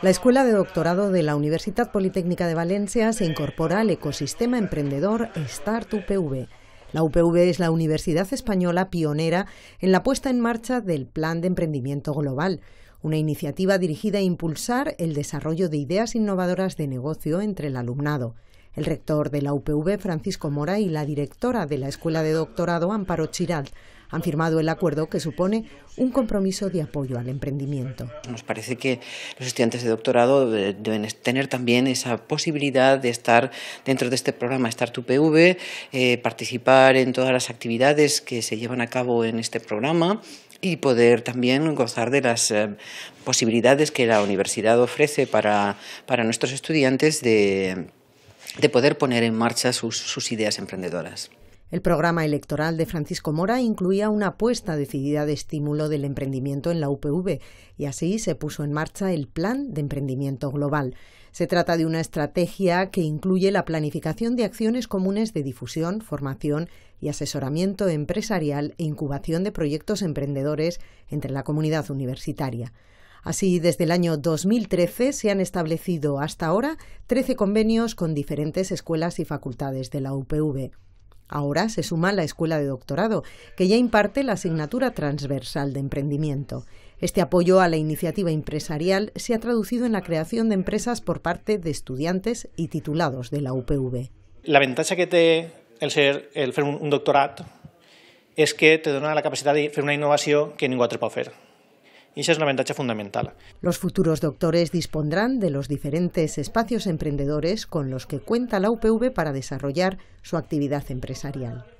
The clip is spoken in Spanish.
La Escuela de Doctorado de la Universidad Politécnica de Valencia se incorpora al ecosistema emprendedor Start UPV. La UPV es la universidad española pionera en la puesta en marcha del Plan de Emprendimiento Global, una iniciativa dirigida a impulsar el desarrollo de ideas innovadoras de negocio entre el alumnado. El rector de la UPV, Francisco Mora, y la directora de la Escuela de Doctorado, Amparo Chiral, han firmado el acuerdo que supone un compromiso de apoyo al emprendimiento. Nos parece que los estudiantes de doctorado deben tener también esa posibilidad de estar dentro de este programa Startup PV, eh, participar en todas las actividades que se llevan a cabo en este programa y poder también gozar de las eh, posibilidades que la universidad ofrece para, nuestros estudiantes de, poder poner en marcha sus ideas emprendedoras. El programa electoral de Francisco Mora incluía una apuesta decidida de estímulo del emprendimiento en la UPV y así se puso en marcha el Plan de Emprendimiento Global. Se trata de una estrategia que incluye la planificación de acciones comunes de difusión, formación y asesoramiento empresarial e incubación de proyectos emprendedores entre la comunidad universitaria. Así, desde el año 2013 se han establecido hasta ahora 13 convenios con diferentes escuelas y facultades de la UPV. Ahora se suma a la Escuela de Doctorado, que ya imparte la asignatura transversal de emprendimiento. Este apoyo a la iniciativa empresarial se ha traducido en la creación de empresas por parte de estudiantes y titulados de la UPV. La ventaja que te el ser el un, doctorado es que te da la capacidad de hacer una innovación que ningún otro puede hacer y esa es la ventaja fundamental. Los futuros doctores dispondrán de los diferentes espacios emprendedores con los que cuenta la UPV para desarrollar su actividad empresarial.